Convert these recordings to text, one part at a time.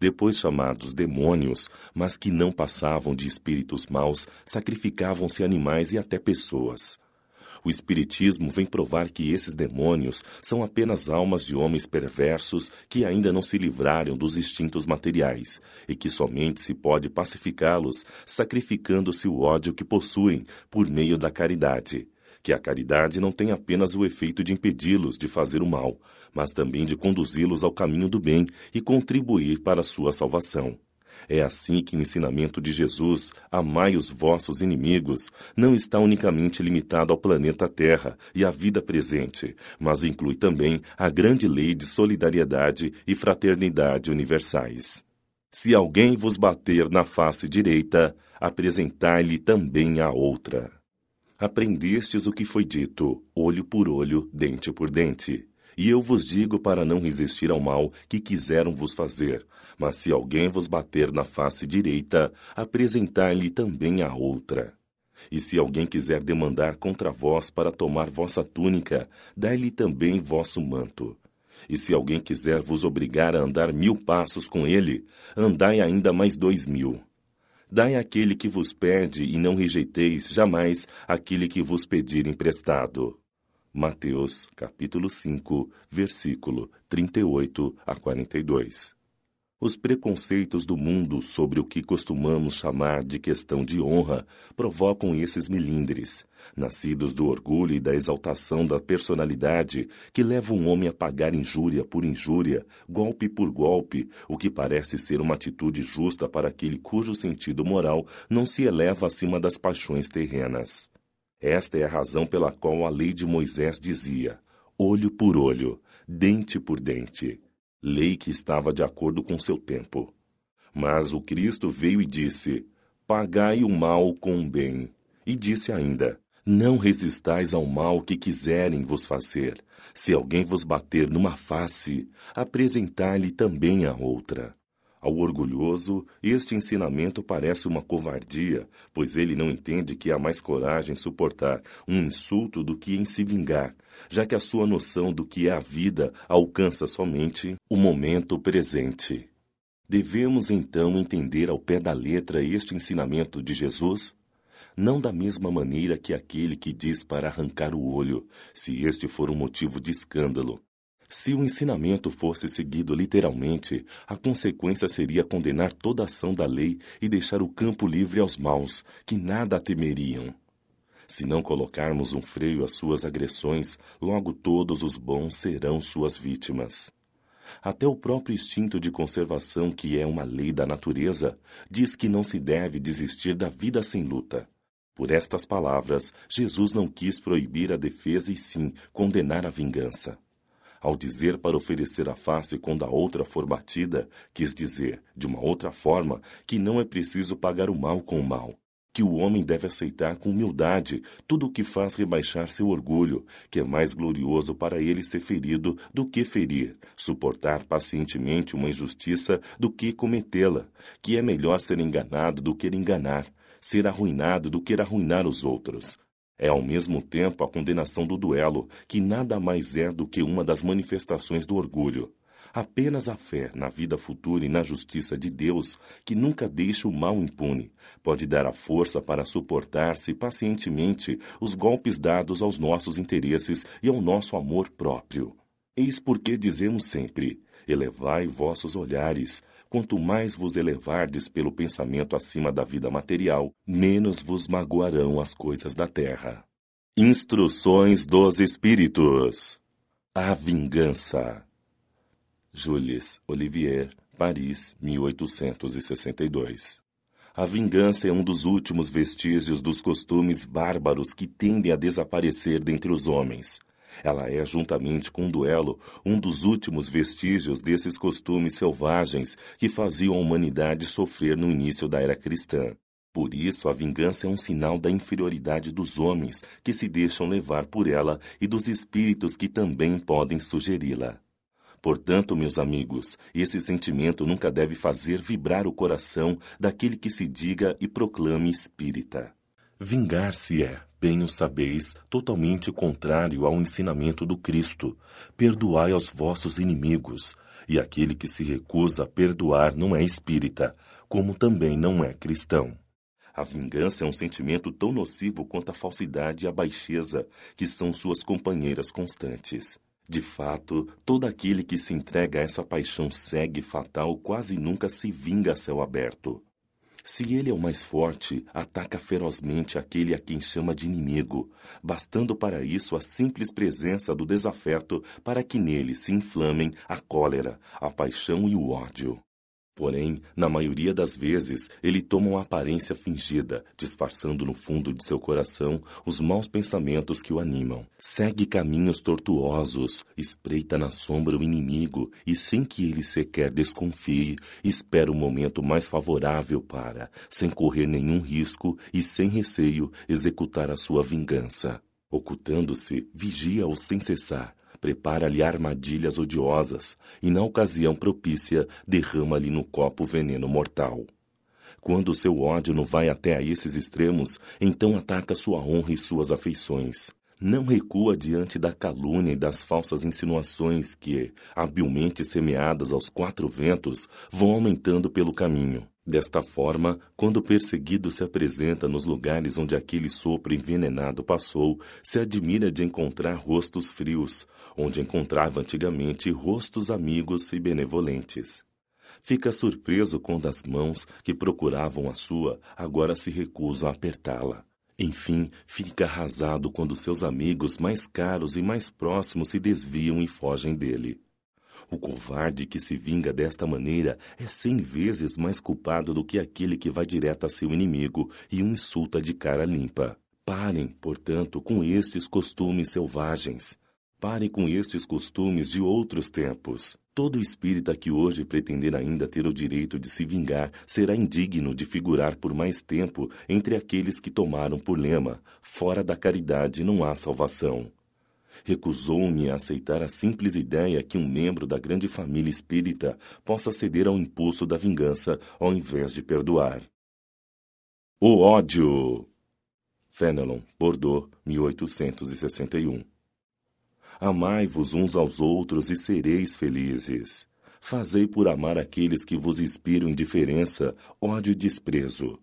Depois chamados demônios, mas que não passavam de espíritos maus, sacrificavam-se animais e até pessoas. O Espiritismo vem provar que esses demônios são apenas almas de homens perversos que ainda não se livraram dos instintos materiais e que somente se pode pacificá-los sacrificando-se o ódio que possuem por meio da caridade que a caridade não tem apenas o efeito de impedi-los de fazer o mal, mas também de conduzi-los ao caminho do bem e contribuir para a sua salvação. É assim que o ensinamento de Jesus, amai os vossos inimigos, não está unicamente limitado ao planeta Terra e à vida presente, mas inclui também a grande lei de solidariedade e fraternidade universais. Se alguém vos bater na face direita, apresentai-lhe também a outra aprendestes o que foi dito, olho por olho, dente por dente. E eu vos digo para não resistir ao mal que quiseram vos fazer. Mas se alguém vos bater na face direita, apresentai-lhe também a outra. E se alguém quiser demandar contra vós para tomar vossa túnica, dai-lhe também vosso manto. E se alguém quiser vos obrigar a andar mil passos com ele, andai ainda mais dois mil. Dai aquele que vos pede e não rejeiteis jamais aquele que vos pedir emprestado. Mateus capítulo 5, versículo 38 a 42. Os preconceitos do mundo sobre o que costumamos chamar de questão de honra provocam esses milindres, nascidos do orgulho e da exaltação da personalidade que leva um homem a pagar injúria por injúria, golpe por golpe, o que parece ser uma atitude justa para aquele cujo sentido moral não se eleva acima das paixões terrenas. Esta é a razão pela qual a lei de Moisés dizia: olho por olho, dente por dente lei que estava de acordo com seu tempo. Mas o Cristo veio e disse: Pagai o mal com o bem. E disse ainda: Não resistais ao mal que quiserem vos fazer. Se alguém vos bater numa face, apresentai-lhe também a outra. Ao orgulhoso, este ensinamento parece uma covardia, pois ele não entende que há mais coragem suportar um insulto do que em se vingar, já que a sua noção do que é a vida alcança somente o momento presente. Devemos então entender ao pé da letra este ensinamento de Jesus? Não da mesma maneira que aquele que diz para arrancar o olho, se este for um motivo de escândalo, se o ensinamento fosse seguido literalmente, a consequência seria condenar toda ação da lei e deixar o campo livre aos maus, que nada temeriam. Se não colocarmos um freio às suas agressões, logo todos os bons serão suas vítimas. Até o próprio instinto de conservação, que é uma lei da natureza, diz que não se deve desistir da vida sem luta. Por estas palavras, Jesus não quis proibir a defesa e sim condenar a vingança. Ao dizer para oferecer a face quando a outra for batida, quis dizer, de uma outra forma, que não é preciso pagar o mal com o mal, que o homem deve aceitar com humildade tudo o que faz rebaixar seu orgulho, que é mais glorioso para ele ser ferido do que ferir, suportar pacientemente uma injustiça do que cometê-la, que é melhor ser enganado do que enganar, ser arruinado do que arruinar os outros. É ao mesmo tempo a condenação do duelo, que nada mais é do que uma das manifestações do orgulho. Apenas a fé na vida futura e na justiça de Deus, que nunca deixa o mal impune, pode dar a força para suportar-se pacientemente os golpes dados aos nossos interesses e ao nosso amor próprio. Eis porque dizemos sempre: Elevai vossos olhares, Quanto mais vos elevardes pelo pensamento acima da vida material, menos vos magoarão as coisas da terra. Instruções dos Espíritos A Vingança Jules Olivier, Paris, 1862 a vingança é um dos últimos vestígios dos costumes bárbaros que tendem a desaparecer dentre os homens. Ela é, juntamente com o duelo, um dos últimos vestígios desses costumes selvagens que faziam a humanidade sofrer no início da era cristã. Por isso, a vingança é um sinal da inferioridade dos homens que se deixam levar por ela e dos espíritos que também podem sugeri-la. Portanto, meus amigos, esse sentimento nunca deve fazer vibrar o coração daquele que se diga e proclame espírita. Vingar-se é, bem o sabeis, totalmente contrário ao ensinamento do Cristo. Perdoai aos vossos inimigos, e aquele que se recusa a perdoar não é espírita, como também não é cristão. A vingança é um sentimento tão nocivo quanto a falsidade e a baixeza, que são suas companheiras constantes. De fato, todo aquele que se entrega a essa paixão segue fatal quase nunca se vinga a céu aberto. Se ele é o mais forte, ataca ferozmente aquele a quem chama de inimigo, bastando para isso a simples presença do desafeto para que nele se inflamem a cólera, a paixão e o ódio. Porém, na maioria das vezes, ele toma uma aparência fingida, disfarçando no fundo de seu coração os maus pensamentos que o animam. Segue caminhos tortuosos, espreita na sombra o inimigo e, sem que ele sequer desconfie, espera o momento mais favorável para, sem correr nenhum risco e sem receio, executar a sua vingança. Ocultando-se, vigia-o sem cessar, prepara-lhe armadilhas odiosas e, na ocasião propícia, derrama-lhe no copo veneno mortal. Quando seu ódio não vai até a esses extremos, então ataca sua honra e suas afeições não recua diante da calúnia e das falsas insinuações que, habilmente semeadas aos quatro ventos, vão aumentando pelo caminho. Desta forma, quando o perseguido se apresenta nos lugares onde aquele sopro envenenado passou, se admira de encontrar rostos frios, onde encontrava antigamente rostos amigos e benevolentes. Fica surpreso quando as mãos que procuravam a sua agora se recusam a apertá-la. Enfim, fica arrasado quando seus amigos mais caros e mais próximos se desviam e fogem dele. O covarde que se vinga desta maneira é cem vezes mais culpado do que aquele que vai direto a seu inimigo e o insulta de cara limpa. Parem, portanto, com estes costumes selvagens. Pare com estes costumes de outros tempos. Todo espírita que hoje pretender ainda ter o direito de se vingar será indigno de figurar por mais tempo entre aqueles que tomaram por lema: fora da caridade não há salvação. Recusou-me a aceitar a simples ideia que um membro da grande família espírita possa ceder ao impulso da vingança ao invés de perdoar. O ódio! Fenelon, Bordeaux, 1861 Amai-vos uns aos outros e sereis felizes. Fazei por amar aqueles que vos inspiram indiferença, ódio e desprezo.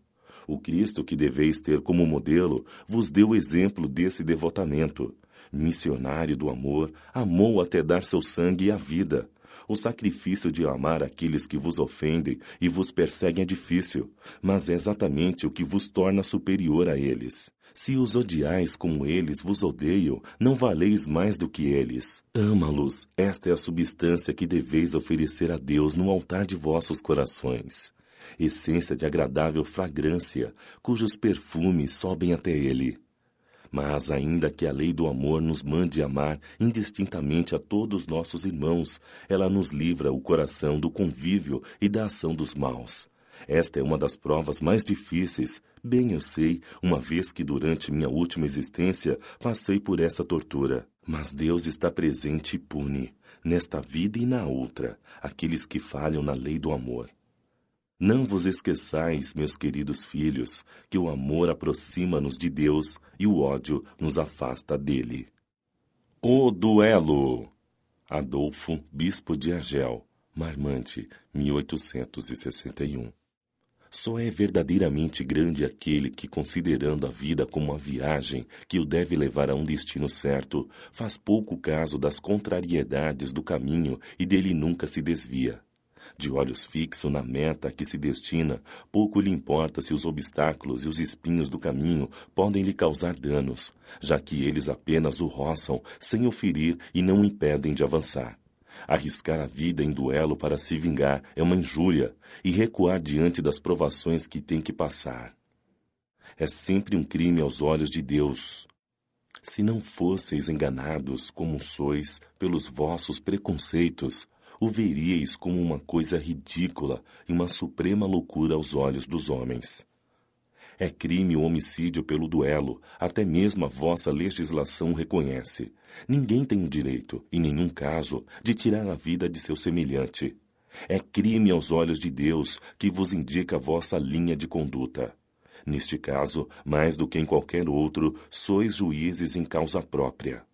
O Cristo que deveis ter como modelo vos deu exemplo desse devotamento. Missionário do amor, amou até dar seu sangue e a vida. O sacrifício de amar aqueles que vos ofendem e vos perseguem é difícil, mas é exatamente o que vos torna superior a eles. Se os odiais como eles vos odeiam, não valeis mais do que eles. Ama-los, esta é a substância que deveis oferecer a Deus no altar de vossos corações. Essência de agradável fragrância, cujos perfumes sobem até ele. Mas, ainda que a lei do amor nos mande amar indistintamente a todos nossos irmãos, ela nos livra o coração do convívio e da ação dos maus. Esta é uma das provas mais difíceis, bem eu sei, uma vez que durante minha última existência passei por essa tortura. Mas Deus está presente e pune, nesta vida e na outra, aqueles que falham na lei do amor. Não vos esqueçais, meus queridos filhos, que o amor aproxima-nos de Deus e o ódio nos afasta dele. O Duelo Adolfo, Bispo de Argel, Marmante, 1861 Só é verdadeiramente grande aquele que, considerando a vida como uma viagem que o deve levar a um destino certo, faz pouco caso das contrariedades do caminho e dele nunca se desvia de olhos fixos na meta a que se destina, pouco lhe importa se os obstáculos e os espinhos do caminho podem lhe causar danos, já que eles apenas o roçam sem o ferir e não o impedem de avançar. Arriscar a vida em duelo para se vingar é uma injúria e recuar diante das provações que tem que passar. É sempre um crime aos olhos de Deus, se não fosseis enganados como sois pelos vossos preconceitos, o veríeis como uma coisa ridícula e uma suprema loucura aos olhos dos homens. É crime o homicídio pelo duelo, até mesmo a vossa legislação reconhece. Ninguém tem o direito, em nenhum caso, de tirar a vida de seu semelhante. É crime aos olhos de Deus, que vos indica a vossa linha de conduta. Neste caso, mais do que em qualquer outro, sois juízes em causa própria.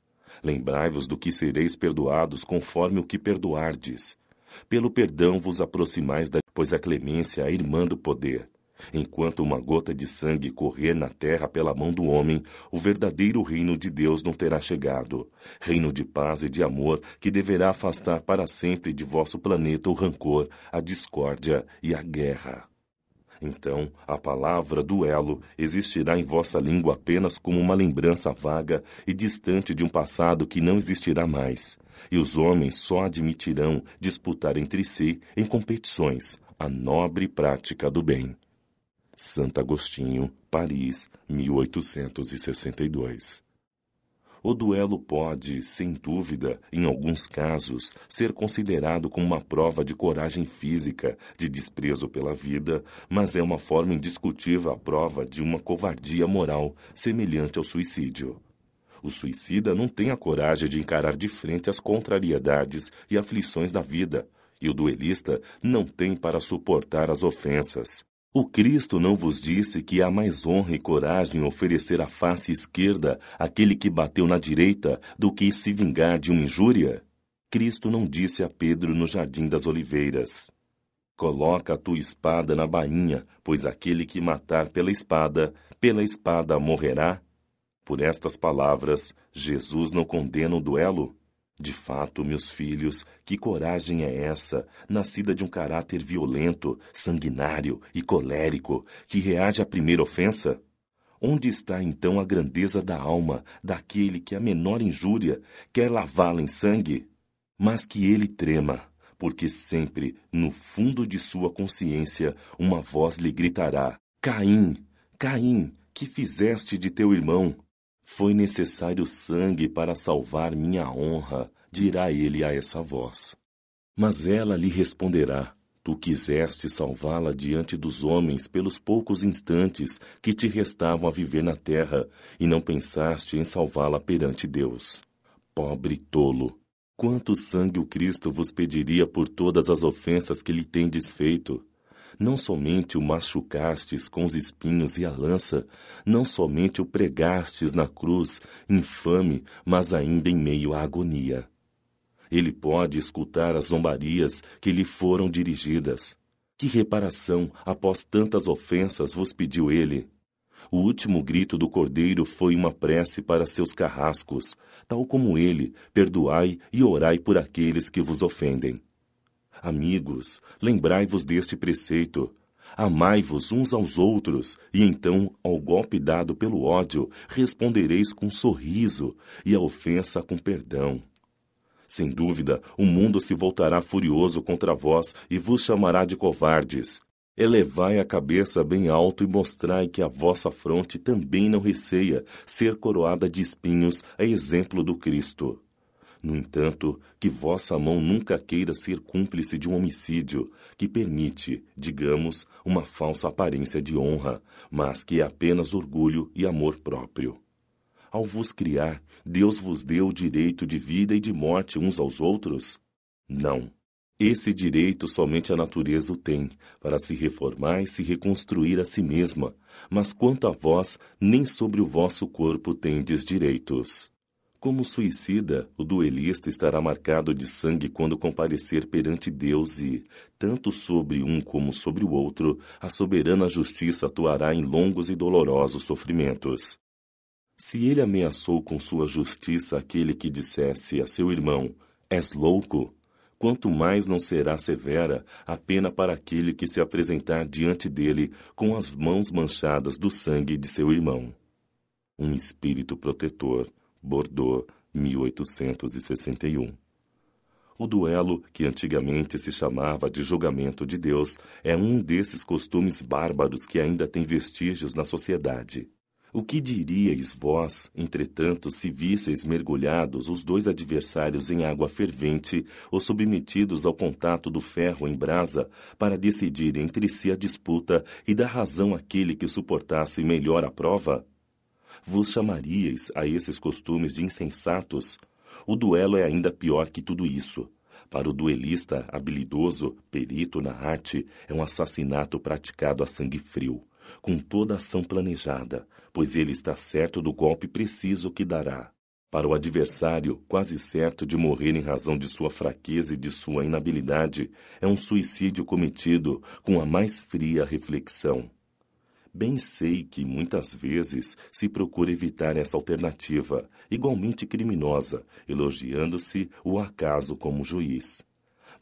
Lembrai-vos do que sereis perdoados conforme o que perdoardes. Pelo perdão vos aproximais da... Pois a clemência é irmã do poder. Enquanto uma gota de sangue correr na terra pela mão do homem, o verdadeiro reino de Deus não terá chegado. Reino de paz e de amor que deverá afastar para sempre de vosso planeta o rancor, a discórdia e a guerra. Então, a palavra duelo existirá em vossa língua apenas como uma lembrança vaga e distante de um passado que não existirá mais. E os homens só admitirão disputar entre si, em competições, a nobre prática do bem. Santo Agostinho, Paris, 1862 o duelo pode, sem dúvida, em alguns casos, ser considerado como uma prova de coragem física, de desprezo pela vida, mas é uma forma indiscutível a prova de uma covardia moral semelhante ao suicídio. O suicida não tem a coragem de encarar de frente as contrariedades e aflições da vida, e o duelista não tem para suportar as ofensas. O Cristo não vos disse que há mais honra e coragem oferecer a face esquerda àquele que bateu na direita do que se vingar de uma injúria? Cristo não disse a Pedro no Jardim das Oliveiras: Coloca a tua espada na bainha, pois aquele que matar pela espada, pela espada morrerá? Por estas palavras, Jesus não condena o duelo? De fato, meus filhos, que coragem é essa, nascida de um caráter violento, sanguinário e colérico, que reage à primeira ofensa? Onde está então a grandeza da alma daquele que a menor injúria quer lavá-la em sangue? Mas que ele trema, porque sempre, no fundo de sua consciência, uma voz lhe gritará: Caim, Caim, que fizeste de teu irmão? Foi necessário sangue para salvar minha honra, dirá ele a essa voz. Mas ela lhe responderá: Tu quiseste salvá-la diante dos homens pelos poucos instantes que te restavam a viver na terra, e não pensaste em salvá-la perante Deus. Pobre tolo! Quanto sangue o Cristo vos pediria por todas as ofensas que lhe tendes feito? Não somente o machucastes com os espinhos e a lança, não somente o pregastes na cruz, infame, mas ainda em meio à agonia. Ele pode escutar as zombarias que lhe foram dirigidas. Que reparação, após tantas ofensas, vos pediu ele? O último grito do cordeiro foi uma prece para seus carrascos, tal como ele: perdoai e orai por aqueles que vos ofendem. Amigos, lembrai-vos deste preceito. Amai-vos uns aos outros, e então, ao golpe dado pelo ódio, respondereis com sorriso, e a ofensa com perdão. Sem dúvida, o mundo se voltará furioso contra vós e vos chamará de covardes. Elevai a cabeça bem alto e mostrai que a vossa fronte também não receia ser coroada de espinhos, a exemplo do Cristo. No entanto, que vossa mão nunca queira ser cúmplice de um homicídio, que permite, digamos, uma falsa aparência de honra, mas que é apenas orgulho e amor próprio. Ao vos criar, Deus vos deu o direito de vida e de morte uns aos outros? Não. Esse direito somente a natureza o tem, para se reformar e se reconstruir a si mesma, mas quanto a vós, nem sobre o vosso corpo tendes direitos. Como suicida, o duelista estará marcado de sangue quando comparecer perante Deus e, tanto sobre um como sobre o outro, a soberana justiça atuará em longos e dolorosos sofrimentos. Se ele ameaçou com sua justiça aquele que dissesse a seu irmão: És louco? Quanto mais não será severa a pena para aquele que se apresentar diante dele com as mãos manchadas do sangue de seu irmão. Um espírito protetor Bordeaux, 1861. O duelo, que antigamente se chamava de julgamento de Deus, é um desses costumes bárbaros que ainda tem vestígios na sociedade. O que diríeis vós, entretanto, se visseis mergulhados os dois adversários em água fervente ou submetidos ao contato do ferro em brasa para decidir entre si a disputa e dar razão àquele que suportasse melhor a prova? Vos chamaríeis a esses costumes de insensatos? O duelo é ainda pior que tudo isso. Para o duelista habilidoso, perito na arte, é um assassinato praticado a sangue frio, com toda ação planejada, pois ele está certo do golpe preciso que dará. Para o adversário, quase certo de morrer em razão de sua fraqueza e de sua inabilidade, é um suicídio cometido com a mais fria reflexão. Bem sei que muitas vezes se procura evitar essa alternativa, igualmente criminosa, elogiando-se o acaso como juiz.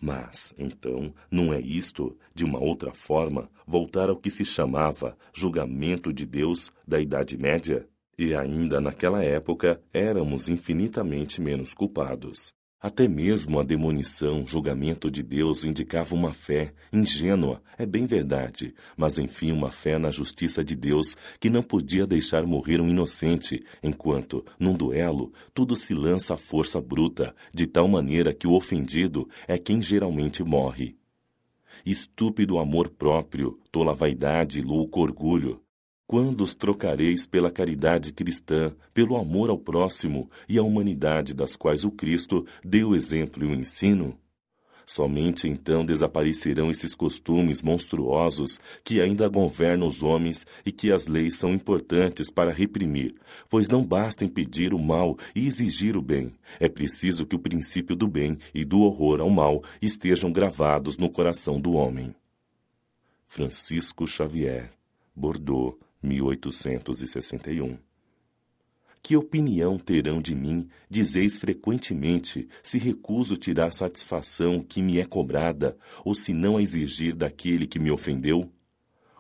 Mas, então, não é isto, de uma outra forma, voltar ao que se chamava julgamento de Deus da Idade Média? E ainda naquela época éramos infinitamente menos culpados. Até mesmo a demonição, julgamento de Deus indicava uma fé ingênua, é bem verdade, mas enfim uma fé na justiça de Deus que não podia deixar morrer um inocente, enquanto, num duelo, tudo se lança à força bruta, de tal maneira que o ofendido é quem geralmente morre. Estúpido amor próprio, tola vaidade e louco orgulho, quando os trocareis pela caridade cristã, pelo amor ao próximo e à humanidade das quais o Cristo deu exemplo e o ensino? Somente então desaparecerão esses costumes monstruosos que ainda governam os homens e que as leis são importantes para reprimir, pois não basta impedir o mal e exigir o bem. É preciso que o princípio do bem e do horror ao mal estejam gravados no coração do homem. Francisco Xavier, Bordeaux, 1861. Que opinião terão de mim, dizeis frequentemente, se recuso tirar satisfação que me é cobrada, ou se não a exigir daquele que me ofendeu?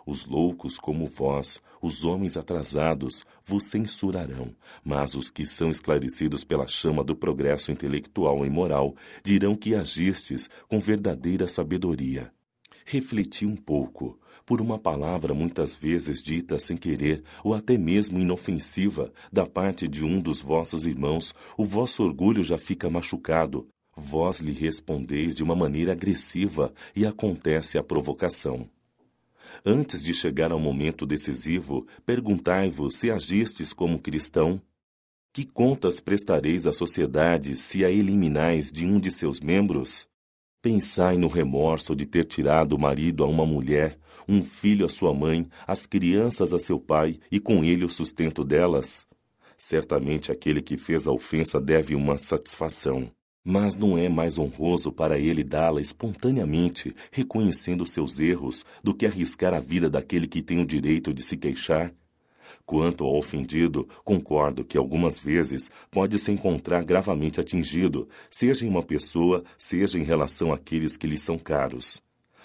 Os loucos como vós, os homens atrasados, vos censurarão, mas os que são esclarecidos pela chama do progresso intelectual e moral dirão que agistes com verdadeira sabedoria. Refleti um pouco, por uma palavra muitas vezes dita sem querer ou até mesmo inofensiva da parte de um dos vossos irmãos, o vosso orgulho já fica machucado. Vós lhe respondeis de uma maneira agressiva e acontece a provocação. Antes de chegar ao momento decisivo, perguntai-vos se agistes como cristão. Que contas prestareis à sociedade se a eliminais de um de seus membros? Pensai no remorso de ter tirado o marido a uma mulher, um filho à sua mãe, as crianças a seu pai e com ele o sustento delas. Certamente aquele que fez a ofensa deve uma satisfação, mas não é mais honroso para ele dá-la espontaneamente, reconhecendo seus erros, do que arriscar a vida daquele que tem o direito de se queixar Quanto ao ofendido, concordo que algumas vezes pode se encontrar gravemente atingido, seja em uma pessoa, seja em relação àqueles que lhe são caros.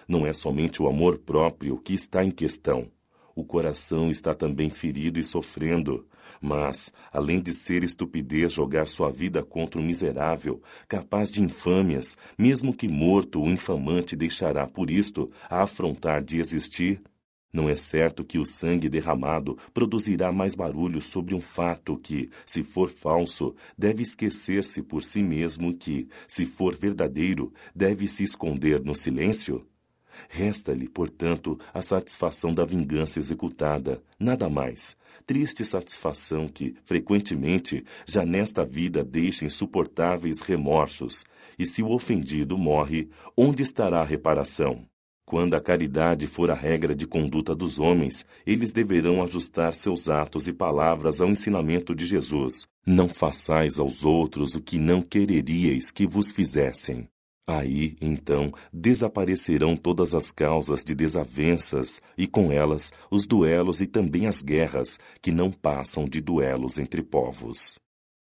Não é somente o amor próprio que está em questão. O coração está também ferido e sofrendo. Mas, além de ser estupidez jogar sua vida contra um miserável, capaz de infâmias, mesmo que morto, o infamante deixará por isto a afrontar de existir não é certo que o sangue derramado produzirá mais barulho sobre um fato que, se for falso, deve esquecer-se por si mesmo que, se for verdadeiro, deve se esconder no silêncio? Resta-lhe, portanto, a satisfação da vingança executada, nada mais. Triste satisfação que, frequentemente, já nesta vida deixa insuportáveis remorsos. E se o ofendido morre, onde estará a reparação? Quando a caridade for a regra de conduta dos homens, eles deverão ajustar seus atos e palavras ao ensinamento de Jesus. Não façais aos outros o que não quereríeis que vos fizessem. Aí, então, desaparecerão todas as causas de desavenças e com elas os duelos e também as guerras, que não passam de duelos entre povos.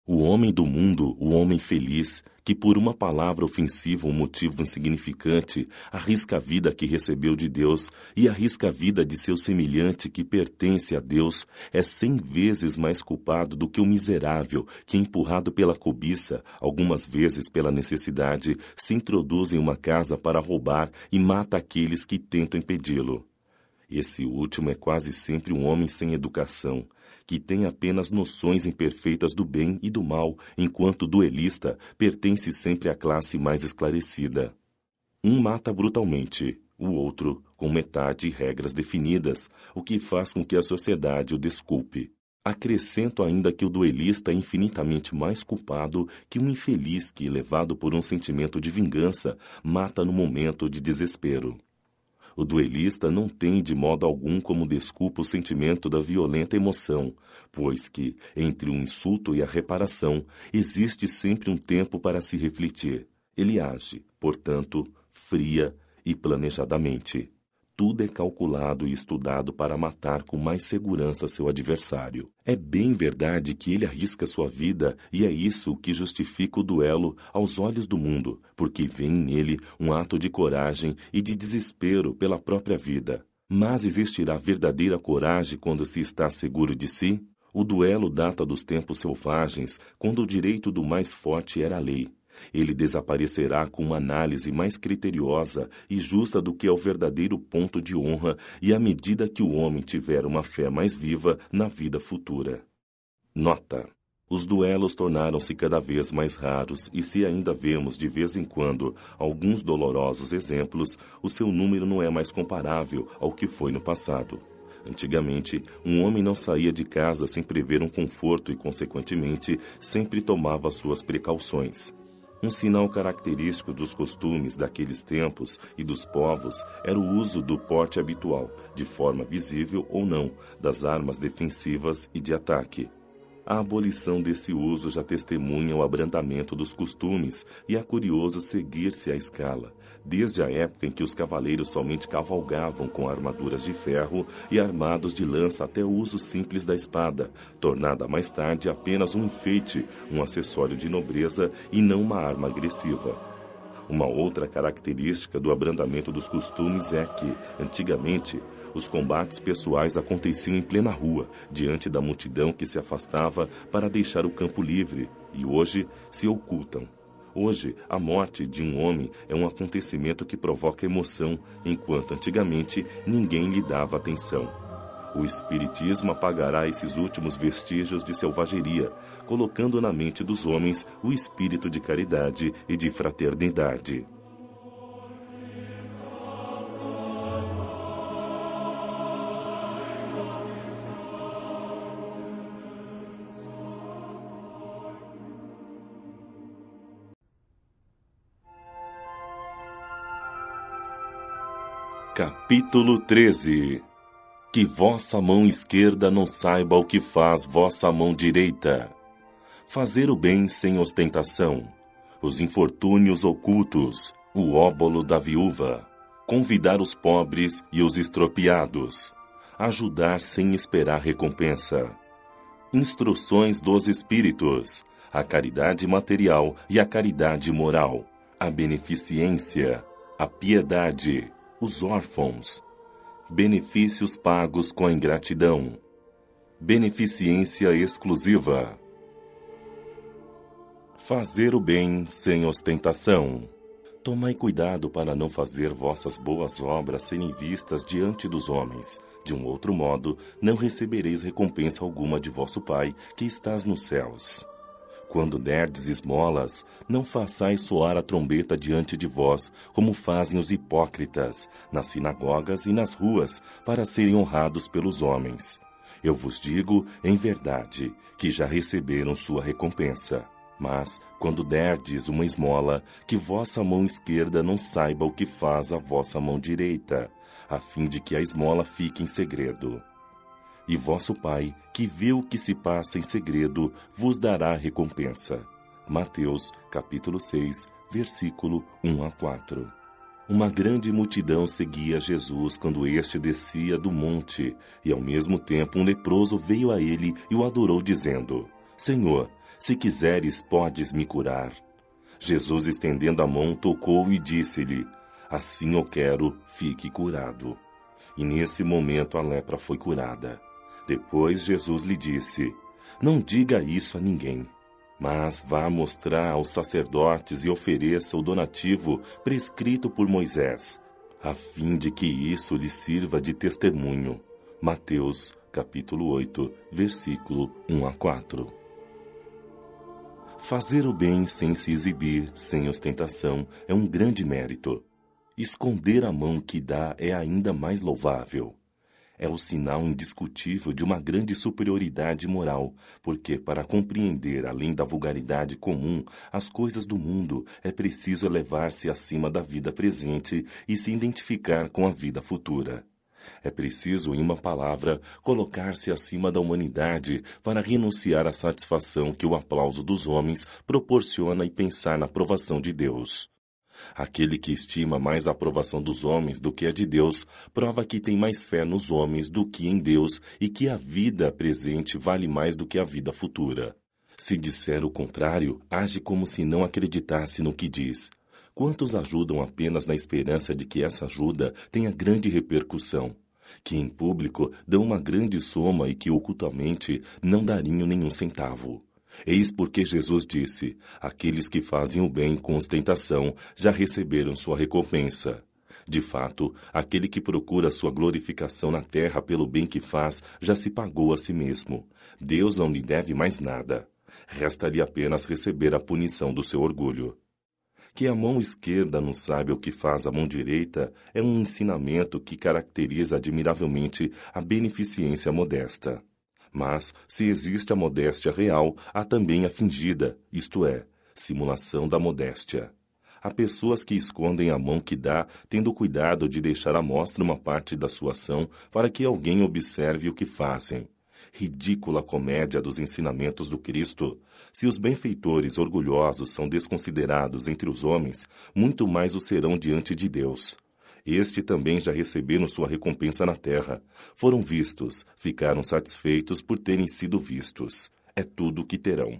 O homem do mundo, o homem feliz, que por uma palavra ofensiva ou um motivo insignificante, arrisca a vida que recebeu de Deus e arrisca a vida de seu semelhante que pertence a Deus, é cem vezes mais culpado do que o miserável que, empurrado pela cobiça, algumas vezes pela necessidade, se introduz em uma casa para roubar e mata aqueles que tentam impedi-lo. Esse último é quase sempre um homem sem educação, que tem apenas noções imperfeitas do bem e do mal, enquanto duelista pertence sempre à classe mais esclarecida. Um mata brutalmente, o outro com metade e regras definidas, o que faz com que a sociedade o desculpe. Acrescento ainda que o duelista é infinitamente mais culpado que um infeliz que, levado por um sentimento de vingança, mata no momento de desespero. O duelista não tem de modo algum como desculpa o sentimento da violenta emoção, pois que, entre o insulto e a reparação, existe sempre um tempo para se refletir. Ele age, portanto, fria e planejadamente tudo é calculado e estudado para matar com mais segurança seu adversário. É bem verdade que ele arrisca sua vida e é isso que justifica o duelo aos olhos do mundo, porque vem nele um ato de coragem e de desespero pela própria vida. Mas existirá verdadeira coragem quando se está seguro de si? O duelo data dos tempos selvagens, quando o direito do mais forte era a lei ele desaparecerá com uma análise mais criteriosa e justa do que é o verdadeiro ponto de honra e à medida que o homem tiver uma fé mais viva na vida futura. Nota: os duelos tornaram-se cada vez mais raros e, se ainda vemos de vez em quando alguns dolorosos exemplos, o seu número não é mais comparável ao que foi no passado. Antigamente, um homem não saía de casa sem prever um conforto e, consequentemente, sempre tomava suas precauções. Um sinal característico dos costumes daqueles tempos e dos povos era o uso do porte habitual, de forma visível ou não, das armas defensivas e de ataque. A abolição desse uso já testemunha o abrandamento dos costumes e é curioso seguir-se a escala, desde a época em que os cavaleiros somente cavalgavam com armaduras de ferro e armados de lança até o uso simples da espada, tornada mais tarde apenas um enfeite, um acessório de nobreza e não uma arma agressiva. Uma outra característica do abrandamento dos costumes é que, antigamente, os combates pessoais aconteciam em plena rua, diante da multidão que se afastava para deixar o campo livre e hoje se ocultam. Hoje, a morte de um homem é um acontecimento que provoca emoção, enquanto antigamente ninguém lhe dava atenção. O Espiritismo apagará esses últimos vestígios de selvageria, colocando na mente dos homens o espírito de caridade e de fraternidade. Capítulo 13 Que vossa mão esquerda não saiba o que faz vossa mão direita. Fazer o bem sem ostentação, os infortúnios ocultos, o óbolo da viúva, convidar os pobres e os estropiados, ajudar sem esperar recompensa. Instruções dos Espíritos, a caridade material e a caridade moral, a beneficência, a piedade, os órfãos, benefícios pagos com ingratidão, beneficência exclusiva, fazer o bem sem ostentação. Tomai cuidado para não fazer vossas boas obras serem vistas diante dos homens. De um outro modo, não recebereis recompensa alguma de vosso Pai que estás nos céus. Quando derdes esmolas, não façais soar a trombeta diante de vós, como fazem os hipócritas, nas sinagogas e nas ruas, para serem honrados pelos homens. Eu vos digo, em verdade, que já receberam sua recompensa. Mas, quando derdes uma esmola, que vossa mão esquerda não saiba o que faz a vossa mão direita, a fim de que a esmola fique em segredo e vosso Pai, que vê o que se passa em segredo, vos dará recompensa. Mateus, capítulo 6, versículo 1 a 4. Uma grande multidão seguia Jesus quando este descia do monte, e ao mesmo tempo um leproso veio a ele e o adorou, dizendo: Senhor, se quiseres, podes me curar. Jesus, estendendo a mão, tocou e disse-lhe: Assim eu quero, fique curado. E nesse momento a lepra foi curada. Depois Jesus lhe disse: Não diga isso a ninguém, mas vá mostrar aos sacerdotes e ofereça o donativo prescrito por Moisés, a fim de que isso lhe sirva de testemunho. Mateus, capítulo 8, versículo 1 a 4. Fazer o bem sem se exibir, sem ostentação, é um grande mérito. Esconder a mão que dá é ainda mais louvável é o sinal indiscutível de uma grande superioridade moral, porque para compreender além da vulgaridade comum as coisas do mundo é preciso elevar-se acima da vida presente e se identificar com a vida futura. É preciso, em uma palavra, colocar-se acima da humanidade para renunciar à satisfação que o aplauso dos homens proporciona e pensar na aprovação de Deus. Aquele que estima mais a aprovação dos homens do que a de Deus, prova que tem mais fé nos homens do que em Deus e que a vida presente vale mais do que a vida futura. Se disser o contrário, age como se não acreditasse no que diz. Quantos ajudam apenas na esperança de que essa ajuda tenha grande repercussão? Que em público dão uma grande soma e que ocultamente não dariam nenhum centavo. Eis porque Jesus disse: Aqueles que fazem o bem com ostentação já receberam sua recompensa. De fato, aquele que procura sua glorificação na terra pelo bem que faz já se pagou a si mesmo. Deus não lhe deve mais nada. Resta-lhe apenas receber a punição do seu orgulho. Que a mão esquerda não sabe o que faz a mão direita é um ensinamento que caracteriza admiravelmente a beneficência modesta. Mas, se existe a modéstia real, há também a fingida, isto é, simulação da modéstia. Há pessoas que escondem a mão que dá, tendo cuidado de deixar à mostra uma parte da sua ação para que alguém observe o que fazem. Ridícula comédia dos ensinamentos do Cristo. Se os benfeitores orgulhosos são desconsiderados entre os homens, muito mais o serão diante de Deus este também já receberam sua recompensa na terra. Foram vistos, ficaram satisfeitos por terem sido vistos. É tudo o que terão.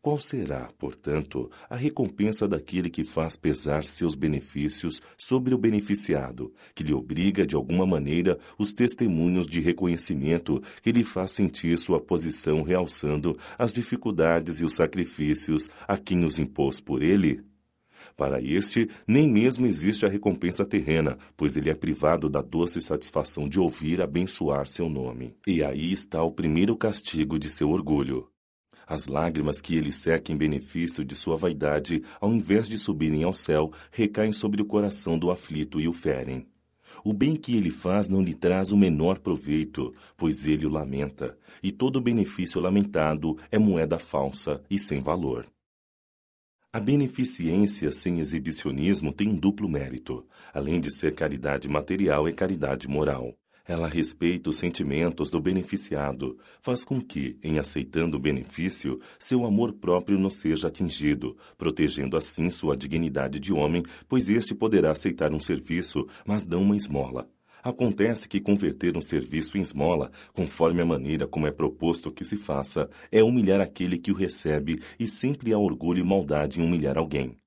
Qual será, portanto, a recompensa daquele que faz pesar seus benefícios sobre o beneficiado, que lhe obriga de alguma maneira os testemunhos de reconhecimento que lhe faz sentir sua posição realçando as dificuldades e os sacrifícios a quem os impôs por ele? Para este, nem mesmo existe a recompensa terrena, pois ele é privado da doce satisfação de ouvir abençoar seu nome. E aí está o primeiro castigo de seu orgulho. As lágrimas que ele seca em benefício de sua vaidade, ao invés de subirem ao céu, recaem sobre o coração do aflito e o ferem. O bem que ele faz não lhe traz o menor proveito, pois ele o lamenta, e todo benefício lamentado é moeda falsa e sem valor. A beneficência sem exibicionismo tem um duplo mérito. Além de ser caridade material, é caridade moral. Ela respeita os sentimentos do beneficiado, faz com que, em aceitando o benefício, seu amor próprio não seja atingido, protegendo assim sua dignidade de homem, pois este poderá aceitar um serviço, mas não uma esmola. Acontece que converter um serviço em esmola, conforme a maneira como é proposto que se faça, é humilhar aquele que o recebe e sempre há orgulho e maldade em humilhar alguém.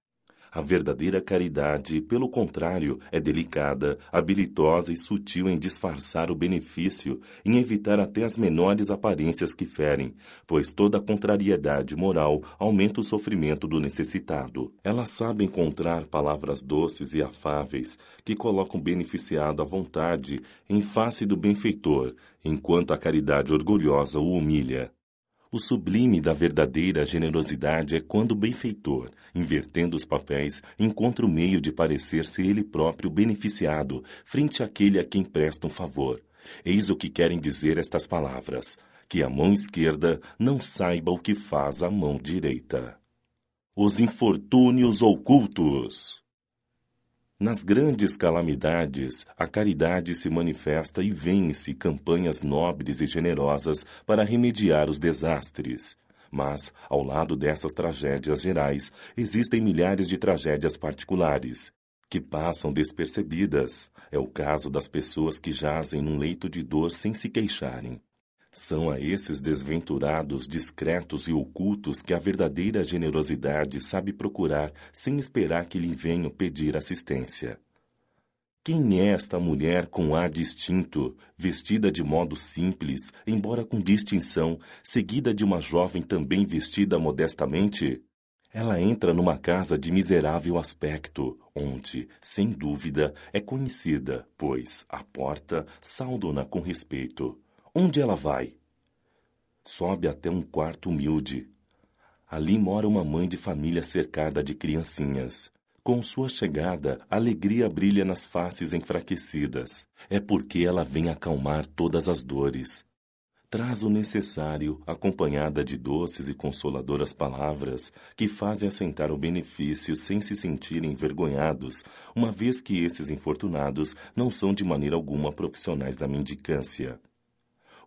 A verdadeira caridade, pelo contrário, é delicada, habilidosa e sutil em disfarçar o benefício, em evitar até as menores aparências que ferem, pois toda contrariedade moral aumenta o sofrimento do necessitado. Ela sabe encontrar palavras doces e afáveis que colocam o beneficiado à vontade em face do benfeitor, enquanto a caridade orgulhosa o humilha. O sublime da verdadeira generosidade é quando o benfeitor, invertendo os papéis, encontra o meio de parecer-se ele próprio beneficiado frente àquele a quem presta um favor. Eis o que querem dizer estas palavras: que a mão esquerda não saiba o que faz a mão direita. Os infortúnios ocultos. Nas grandes calamidades, a caridade se manifesta e vence campanhas nobres e generosas para remediar os desastres. Mas, ao lado dessas tragédias gerais, existem milhares de tragédias particulares, que passam despercebidas. É o caso das pessoas que jazem num leito de dor sem se queixarem, são a esses desventurados, discretos e ocultos que a verdadeira generosidade sabe procurar sem esperar que lhe venham pedir assistência. Quem é esta mulher com ar distinto, vestida de modo simples, embora com distinção, seguida de uma jovem também vestida modestamente? Ela entra numa casa de miserável aspecto, onde, sem dúvida, é conhecida, pois a porta saudou-na com respeito. Onde ela vai? Sobe até um quarto humilde. Ali mora uma mãe de família cercada de criancinhas. Com sua chegada, alegria brilha nas faces enfraquecidas. É porque ela vem acalmar todas as dores. Traz o necessário, acompanhada de doces e consoladoras palavras que fazem assentar o benefício sem se sentirem envergonhados, uma vez que esses infortunados não são de maneira alguma profissionais da mendicância.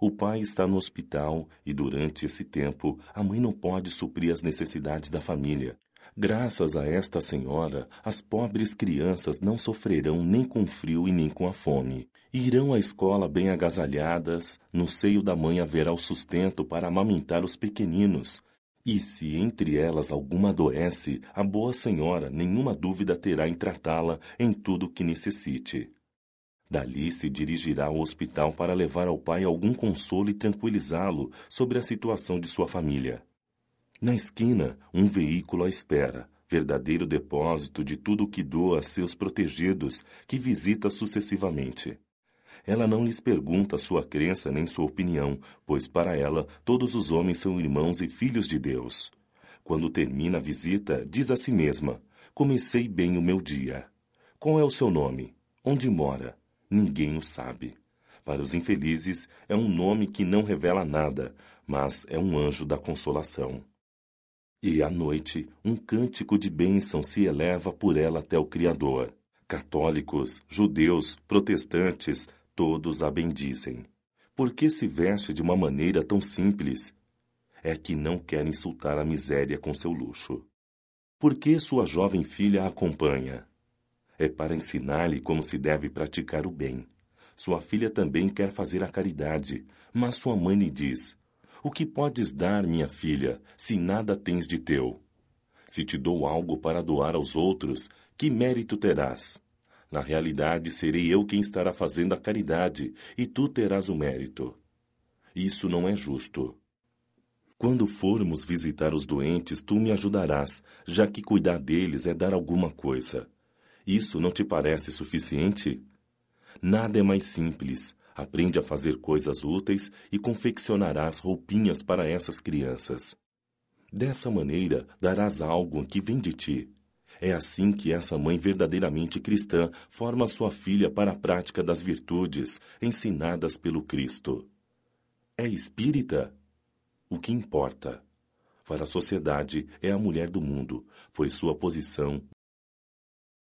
O pai está no hospital e, durante esse tempo, a mãe não pode suprir as necessidades da família. Graças a esta senhora, as pobres crianças não sofrerão nem com frio e nem com a fome. Irão à escola bem agasalhadas, no seio da mãe haverá o sustento para amamentar os pequeninos. E se entre elas alguma adoece, a boa senhora nenhuma dúvida terá em tratá-la em tudo o que necessite. Dali se dirigirá ao hospital para levar ao pai algum consolo e tranquilizá-lo sobre a situação de sua família. Na esquina, um veículo a espera, verdadeiro depósito de tudo o que doa a seus protegidos, que visita sucessivamente. Ela não lhes pergunta sua crença nem sua opinião, pois para ela todos os homens são irmãos e filhos de Deus. Quando termina a visita, diz a si mesma: Comecei bem o meu dia. Qual é o seu nome? Onde mora? ninguém o sabe. Para os infelizes, é um nome que não revela nada, mas é um anjo da consolação. E à noite, um cântico de bênção se eleva por ela até o Criador. Católicos, judeus, protestantes, todos a bendizem. Por que se veste de uma maneira tão simples? É que não quer insultar a miséria com seu luxo. Por que sua jovem filha a acompanha? é para ensinar-lhe como se deve praticar o bem. Sua filha também quer fazer a caridade, mas sua mãe lhe diz: O que podes dar, minha filha, se nada tens de teu? Se te dou algo para doar aos outros, que mérito terás? Na realidade, serei eu quem estará fazendo a caridade, e tu terás o mérito. Isso não é justo. Quando formos visitar os doentes, tu me ajudarás, já que cuidar deles é dar alguma coisa. Isso não te parece suficiente? Nada é mais simples. Aprende a fazer coisas úteis e confeccionarás roupinhas para essas crianças. Dessa maneira, darás algo que vem de ti. É assim que essa mãe verdadeiramente cristã forma sua filha para a prática das virtudes ensinadas pelo Cristo. É espírita? O que importa? Para a sociedade, é a mulher do mundo, pois sua posição